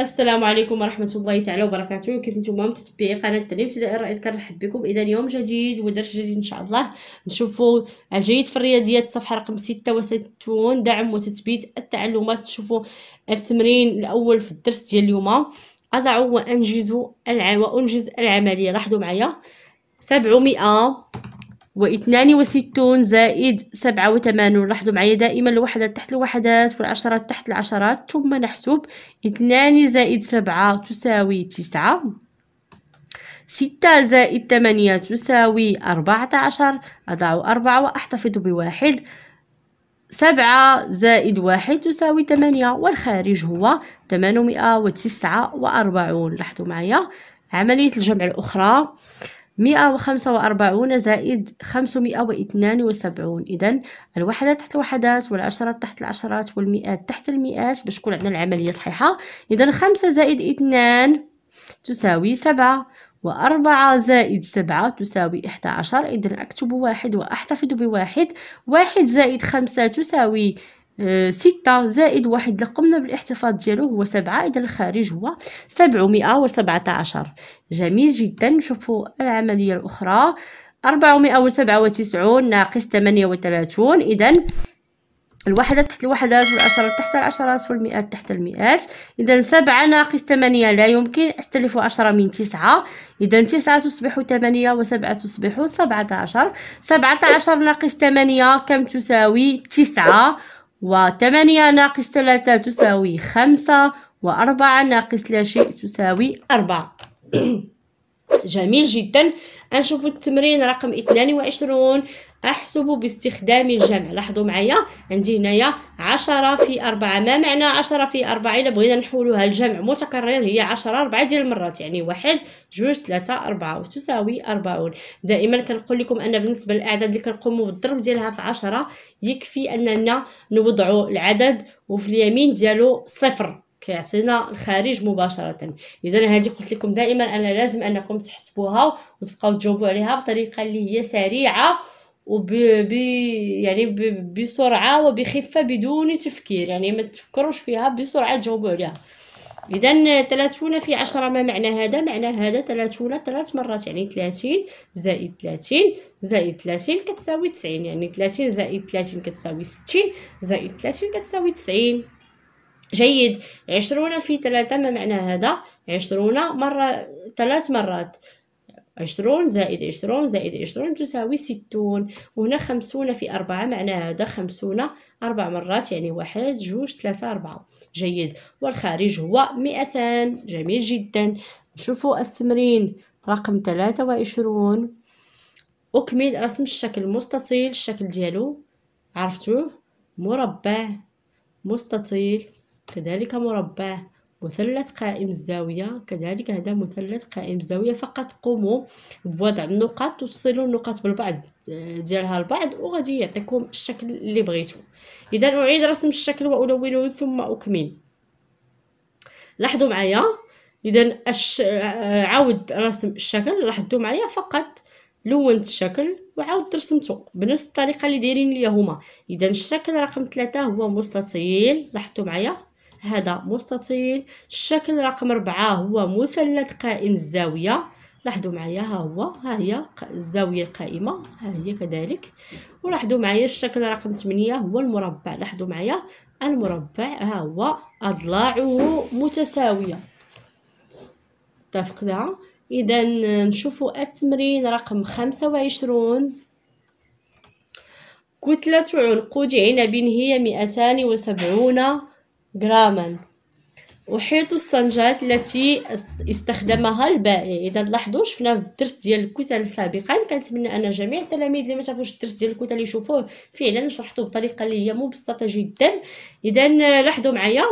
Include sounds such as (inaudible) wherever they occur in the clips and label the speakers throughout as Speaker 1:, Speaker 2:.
Speaker 1: السلام عليكم ورحمه الله تعالى وبركاته كيف نتوما متتبعي قناه تعليم ابتدائي الرائد كنرحب بكم اذا اليوم جديد ودرس جديد ان شاء الله نشوفوا الجيد في الرياضيات الصفحه رقم 66 دعم وتثبيت التعلمات نشوفوا التمرين الاول في الدرس ديال اليوم اضع وانجز الع... وانجز العمليه لاحظوا معايا 700 واثنان وستون زائد سبعة وثمانون لاحظوا معايا دائما الوحدات تحت الوحدات والعشرات تحت العشرات ثم نحسب اثنان زائد سبعة تساوي تسعة ستة زائد ثمانية تساوي أربعة عشر أضع أربعة وأحتفظ بواحد سبعة زائد واحد تساوي ثمانية والخارج هو ثمانمائة وتسعة وأربعون لاحظوا معايا عملية الجمع الأخرى مئة وخمسة وأربعون زائد خمسمائة واثنان وسبعون إذا الوحدة تحت الوحدات والعشرات تحت العشرات والمئات تحت المئات باش تكون عندنا العملية صحيحة إذا خمسة زائد اثنان تساوي سبعة وأربعة زائد سبعة تساوي إحدى عشر إذا أكتب واحد وأحتفظ بواحد واحد زائد خمسة تساوي آه، ستة زائد واحد لقمنا بالاحتفاظ ديالو هو سبعة إذا الخارج هو سبعمائة وسبعة عشر جميل جدا نشوفوا العملية الأخرى أربعمائة وسبعة وتسعون ناقص ثمانية وثلاثون إذا الوحدة تحت الوحدات والعشرات تحت العشرات والمئات تحت المئات إذا سبعة ناقص ثمانية لا يمكن أستلف عشرة من تسعة إذا تسعة تصبح ثمانية وسبعة تصبح سبعة عشر سبعة عشر ناقص ثمانية كم تساوي تسعة وثمانية ناقص ثلاثة تساوي خمسة وأربعة ناقص لا شيء تساوي أربعة (clears throat) جميل جدا نشوفوا التمرين رقم 22 احسب باستخدام الجمع لاحظوا معايا عندي هنايا 10 في 4 ما معنى 10 في 4 الا بغينا نحولوها لجمع متكرر هي 10 4 ديال المرات يعني 1 2 3 4 وتساوي 40 دائما كنقول لكم ان بالنسبه للاعداد اللي كنقوموا بالضرب ديالها في 10 يكفي اننا نوضعوا العدد وفي اليمين ديالو صفر كيعطينا الخارج مباشرة إذا هذه قلت لكم دائما أنا لازم أنكم تحسبوها وتبقاو تجاوبوا عليها بطريقة اللي هي سريعة وب بي يعني بسرعة وبخفة بدون تفكير يعني ما تفكروش فيها بسرعة تجاوبوا عليها إذا تلاتون في عشرة ما معنى هذا؟ معنى هذا تلاتون تلات مرات يعني تلاتين زائد تلاتين زائد تلاتين كتساوي تسعين يعني تلاتين زائد تلاتين كتساوي ستين زائد تلاتين كتساوي تسعين جيد عشرون في ثلاثة ما معنى هذا عشرون مرة ثلاث مرات عشرون زائد عشرون زائد عشرون تساوي ستون وهنا خمسون في أربعة معنى هذا خمسون أربع مرات يعني واحد جوج ثلاثة أربعة جيد والخارج هو مئتان جميل جدا نشوفوا التمرين رقم ثلاثة وعشرون أكمل رسم الشكل المستطيل الشكل ديالو عرفتوه مربع مستطيل كذلك مربع مثلث قائم الزاوية كذلك هذا مثلث قائم الزاوية فقط قوموا بوضع النقط وتصلوا النقط بالبعض آه، ديالها البعض وغادي يعطيكم الشكل اللي بغيتو إذا أعيد رسم الشكل وألونه ثم أكمل لاحظوا معايا إذا أش... آه، عاود رسم الشكل لاحظوا معايا فقط لونت الشكل وعاود رسمته بنفس الطريقة اللي دايرين ليا هما إذا الشكل رقم ثلاثة هو مستطيل لاحظوا معايا هذا مستطيل الشكل رقم أربعة هو مثلث قائم الزاوية لاحظوا معايا ها هو ها هي الزاوية القائمة ها هي كذلك ولاحظوا معايا الشكل رقم 8 هو المربع لاحظوا معايا المربع ها هو أضلاعه متساوية اتفقنا إذا نشوفوا التمرين رقم 25 كتلة عنقود عنب هي مئتان جراما وحيط السنجات التي استخدمها البائع اذا لاحظوا شفنا في الدرس ديال الكتل سابقا كنتمنى ان جميع التلاميذ اللي ما شافوش الدرس ديال الكتل يشوفوه فعلا شرحته بطريقه اللي هي مبسطه جدا اذا لاحظوا معايا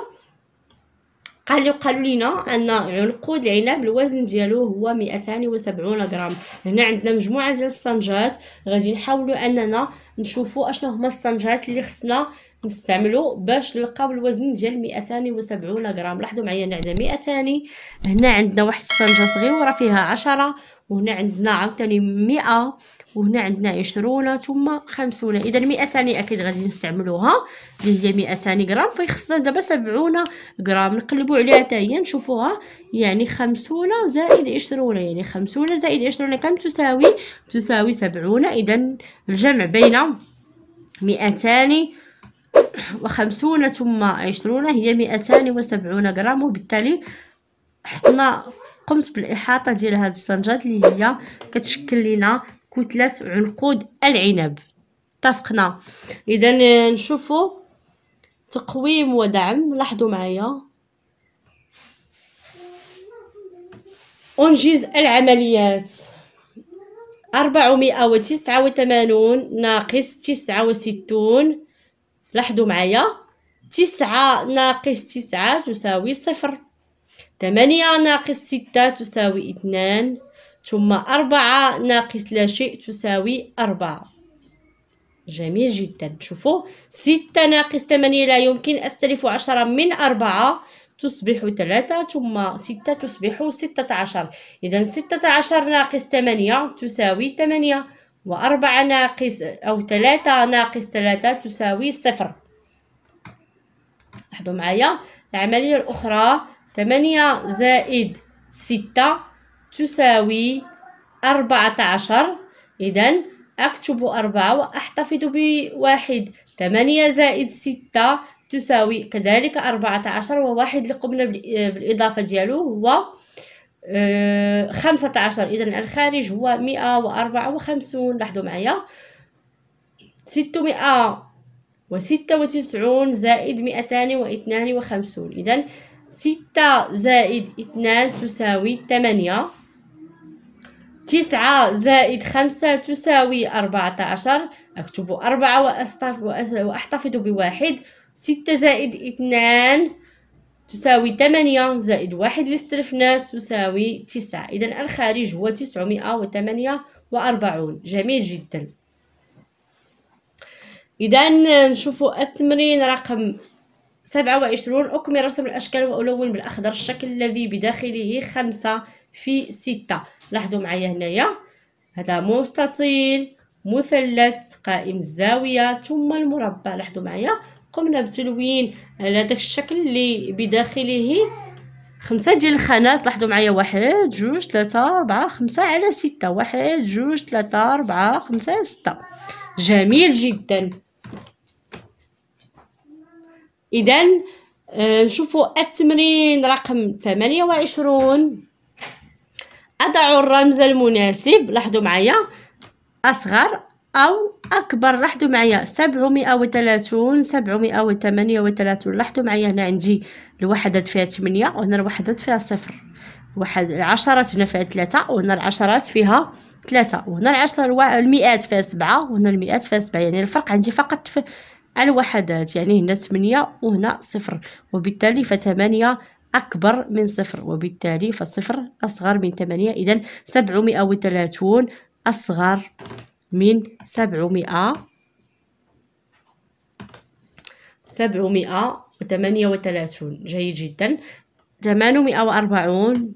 Speaker 1: قالوا قالوا لينا ان عنقود العنب الوزن ديالو هو 270 غرام هنا عندنا مجموعه ديال السنجات غادي نحاولوا اننا نشوفوا اشنو هما السنجات اللي خصنا نستعملو باش نلقاو الوزن ديال 270 غرام لاحظوا معايا هنا عندنا 200 هنا عندنا واحد الصنجه صغيره فيها 10 وهنا عندنا عاوتاني 100 وهنا عندنا 20 ثم 50 اذا 200 اكيد غادي نستعملوها اللي هي 200 غرام فيخصنا دابا 70 غرام نقلبوا عليها حتى هي نشوفوها يعني 50 زائد 20 يعني 50 زائد 20 كم تساوي تساوي 70 اذا الجمع بين 200 وخمسون ثم عشرون هي مئتان وسبعون غرام وبالتالي حطنا قمت بالإحاطة ديال هاد السنجات اللي هي كتشكل لنا كتلة عنقود العنب اتفقنا إذا نشوفوا تقويم ودعم لاحظوا معايا أنجز العمليات أربعمائة وتسعة وثمانون ناقص تسعة وستون لاحظوا معايا تسعة ناقص تسعة تساوي صفر ثمانية ناقص ستة تساوي اثنان ثم أربعة ناقص لا شيء تساوي أربعة جميل جدا شوفوا ستة ناقص ثمانية لا يمكن أستلف عشرة من أربعة تصبح ثلاثة ثم ستة تصبح ستة عشر إذا ستة عشر ناقص ثمانية تساوي ثمانية وأربعة ناقص أو ثلاثة ناقص ثلاثة تساوي صفر لاحظوا معايا العملية الأخرى ثمانية زائد ستة تساوي أربعة عشر إذن أكتب أربعة وأحتفظ بواحد ثمانية زائد ستة تساوي كذلك أربعة عشر وواحد اللي قمنا بالإضافة ديالو هو خمسة عشر إذا الخارج هو مئة وأربعة وخمسون لاحظوا معايا ستمائة وستة وتسعون زائد مئتان واثنان وخمسون إذا ستة زائد اثنان تساوي ثمانية تسعة زائد خمسة تساوي أربعة عشر أكتب أربعة وأحتفظ بواحد ستة زائد اثنان تساوي 8 زائد واحد الاسترفنات تساوي 9 إذا الخارج هو 948 جميل جدا إذا نشوفوا التمرين رقم 27 أكمل رسم الأشكال وألون بالأخضر الشكل الذي بداخله 5 في 6 لاحظوا معايا هنايا هذا مستطيل مثلث قائم الزاوية ثم المربع لاحظوا معايا قمنا بتلوين على داك الشكل اللي بداخله خمسة ديال الخانات لاحظوا معايا واحد جوج ثلاثة أربعة خمسة على ستة واحد جوج ثلاثة أربعة خمسة ستة جميل جدا إذا آه، نشوفوا التمرين رقم وعشرون أضع الرمز المناسب لاحظوا معايا أصغر أو أكبر لاحظوا معايا سبعمائة وثلاثون سبعمائة وثمانية وثلاثون لاحظوا معايا هنا عندي الوحدات فيها ثمانية وهنا الوحدات فيها صفر واحد العشرات هنا فيها ثلاثة وهنا العشرات فيها ثلاثة وهنا العشر المئات فيها سبعة وهنا المئات فيها سبعة يعني الفرق عندي فقط في الوحدات يعني هنا ثمانية وهنا صفر وبالتالي فثمانية أكبر من صفر وبالتالي فصفر أصغر من ثمانية إذا سبعمائة وثلاثون أصغر من سبعمائة سبعمائة وثمانية وثلاثون جيد جدا ثمانمائة وأربعون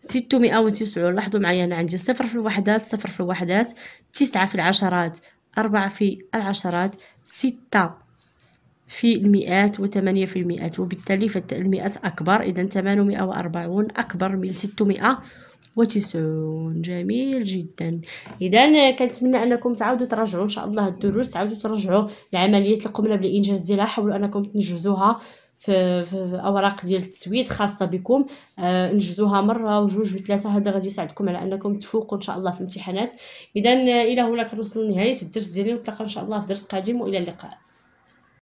Speaker 1: ستمائة وتسعون لاحظوا معي أنا عندي صفر في الوحدات صفر في الوحدات تسعة في العشرات أربعة في العشرات ستة في المئات وثمانية في المئات وبالتالي فالمئات أكبر إذا ثمانمائة وأربعون أكبر من ستمائة وتسعون جميل جدا اذا كنتمنى انكم تعاودوا تراجعوا ان شاء الله هاد الدروس تعاودوا تراجعوا العمليه القمله بالانجاز ديالها حاولوا انكم تنجزوها في, في اوراق ديال التسويد خاصه بكم آه نجزوها مره وجوج وثلاثه هذا غادي يساعدكم على انكم تفوقوا ان شاء الله في الامتحانات اذا الى هنا كنوصلوا لنهايه الدرس ديالي ونتلاقاو ان شاء الله في درس قادم والى اللقاء